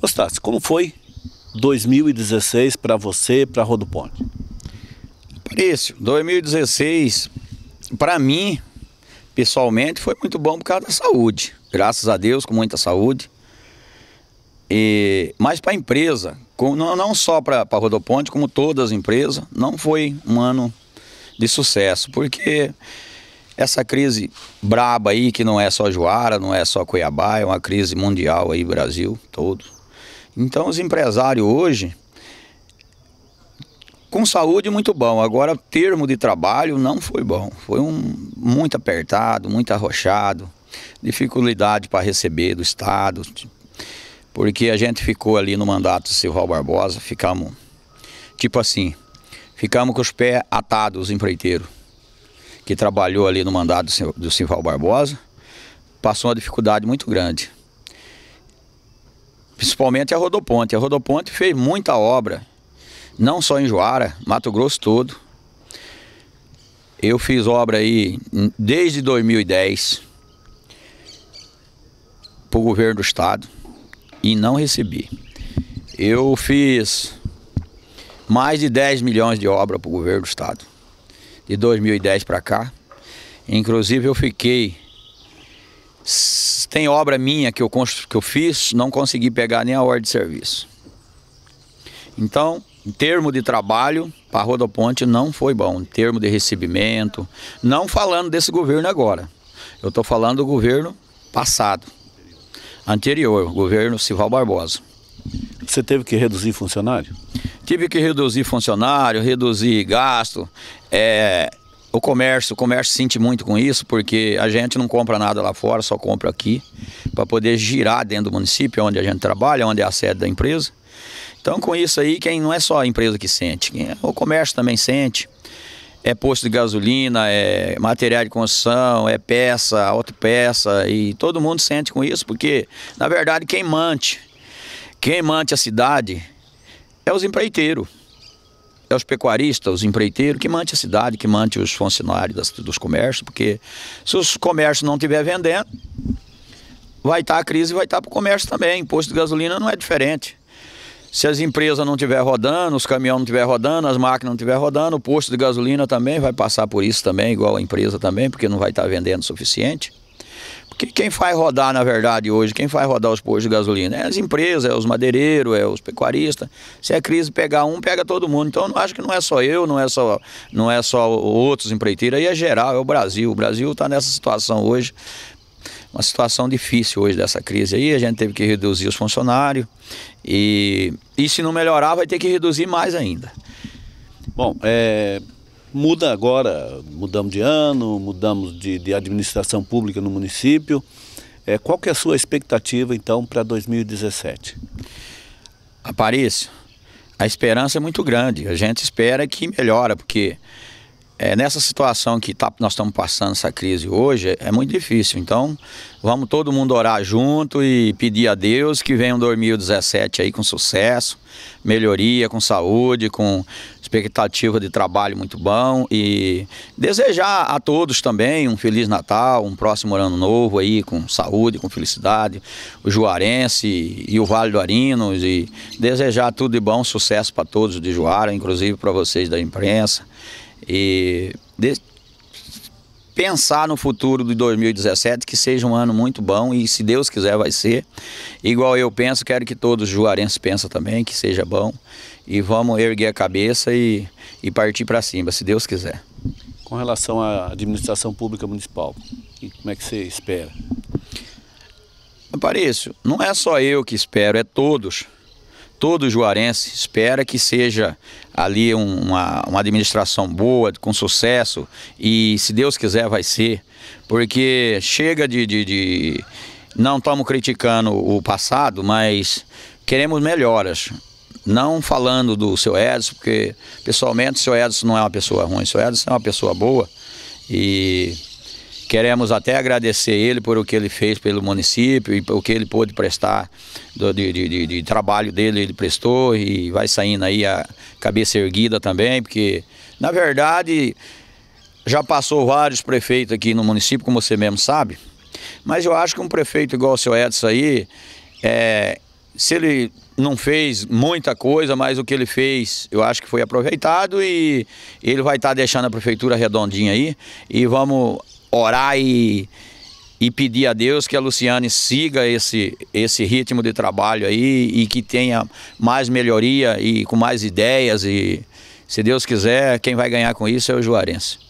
Gostasse, como foi 2016 para você, para Rodoponte? Aparício, 2016 para mim, pessoalmente, foi muito bom por causa da saúde. Graças a Deus, com muita saúde. E, mas para a empresa, com, não, não, só para a Rodoponte, como todas as empresas, não foi um ano de sucesso, porque essa crise braba aí, que não é só Juara, não é só Cuiabá, é uma crise mundial aí, Brasil todo. Então os empresários hoje com saúde muito bom. Agora, termo de trabalho não foi bom. Foi um muito apertado, muito arrochado, dificuldade para receber do Estado, porque a gente ficou ali no mandato do Silval Barbosa, ficamos, tipo assim, ficamos com os pés atados, os empreiteiros, que trabalhou ali no mandato do Silval Barbosa, passou uma dificuldade muito grande principalmente a Rodoponte. A Rodoponte fez muita obra, não só em Joara, Mato Grosso todo. Eu fiz obra aí desde 2010 para o governo do estado e não recebi. Eu fiz mais de 10 milhões de obra para o governo do estado de 2010 para cá. Inclusive eu fiquei tem obra minha que eu, que eu fiz, não consegui pegar nem a hora de serviço. Então, em termo de trabalho, para Roda Ponte não foi bom, em termo de recebimento, não falando desse governo agora. Eu estou falando do governo passado, anterior, governo Sival Barbosa. Você teve que reduzir funcionário? Tive que reduzir funcionário, reduzir gasto, é, o comércio, o comércio sente muito com isso, porque a gente não compra nada lá fora, só compra aqui, para poder girar dentro do município, onde a gente trabalha, onde é a sede da empresa. Então, com isso aí, quem não é só a empresa que sente, é, o comércio também sente. É posto de gasolina, é material de construção, é peça, autopeça, e todo mundo sente com isso, porque, na verdade, quem mante, quem mante a cidade é os empreiteiros. É os pecuaristas, os empreiteiros, que mante a cidade, que mante os funcionários das, dos comércios, porque se os comércios não estiver vendendo, vai estar tá a crise, vai estar tá para o comércio também. Imposto de gasolina não é diferente. Se as empresas não estiver rodando, os caminhões não estiver rodando, as máquinas não estiver rodando, o posto de gasolina também vai passar por isso também, igual a empresa também, porque não vai estar tá vendendo o suficiente que quem faz rodar, na verdade, hoje, quem faz rodar os postos de gasolina é as empresas, é os madeireiros, é os pecuaristas. Se a é crise pegar um, pega todo mundo. Então, eu acho que não é só eu, não é só, não é só outros empreiteiros, aí é geral, é o Brasil. O Brasil está nessa situação hoje, uma situação difícil hoje dessa crise aí. A gente teve que reduzir os funcionários e, e se não melhorar, vai ter que reduzir mais ainda. Bom, é, Muda agora, mudamos de ano, mudamos de, de administração pública no município. É, qual que é a sua expectativa, então, para 2017? Aparício, a esperança é muito grande. A gente espera que melhora, porque é, nessa situação que tá, nós estamos passando essa crise hoje, é, é, muito difícil. Então, vamos todo mundo orar junto e pedir a Deus que venha um 2017 aí com sucesso, melhoria, com saúde, com expectativa de trabalho muito bom e desejar a todos também um feliz Natal, um próximo ano novo aí com saúde, com felicidade, o Juarense e o Vale do Arinos e desejar tudo de bom, sucesso para todos de Juara, inclusive para vocês da imprensa. E de, pensar no futuro de 2017 que seja um ano muito bom e se Deus quiser vai ser. Igual eu penso, quero que todos os juarenses pensem também que seja bom. E vamos erguer a cabeça e, e partir para cima, se Deus quiser. Com relação à administração pública municipal, como é que você espera? Aparício, não é só eu que espero, é todos todo juarense espera que seja ali uma, uma administração boa, com sucesso, e se Deus quiser vai ser, porque chega de, de, de não estamos criticando o passado, mas queremos melhoras. Não falando do seu Edson, porque pessoalmente o seu Edson não é uma pessoa ruim, o seu Edson é uma pessoa boa e Queremos até agradecer ele por o que ele fez pelo município e o que ele pôde prestar do, de, de, de, trabalho dele, ele prestou e vai saindo aí a cabeça erguida também, porque na verdade já passou vários prefeitos aqui no município, como você mesmo sabe, mas eu acho que um prefeito igual o seu Edson aí, é, se ele não fez muita coisa, mas o que ele fez eu acho que foi aproveitado e ele vai estar tá deixando a prefeitura redondinha aí e vamos orar e, e pedir a Deus que a Luciane siga esse, esse ritmo de trabalho aí e que tenha mais melhoria e com mais ideias. E se Deus quiser, quem vai ganhar com isso é o Juarense.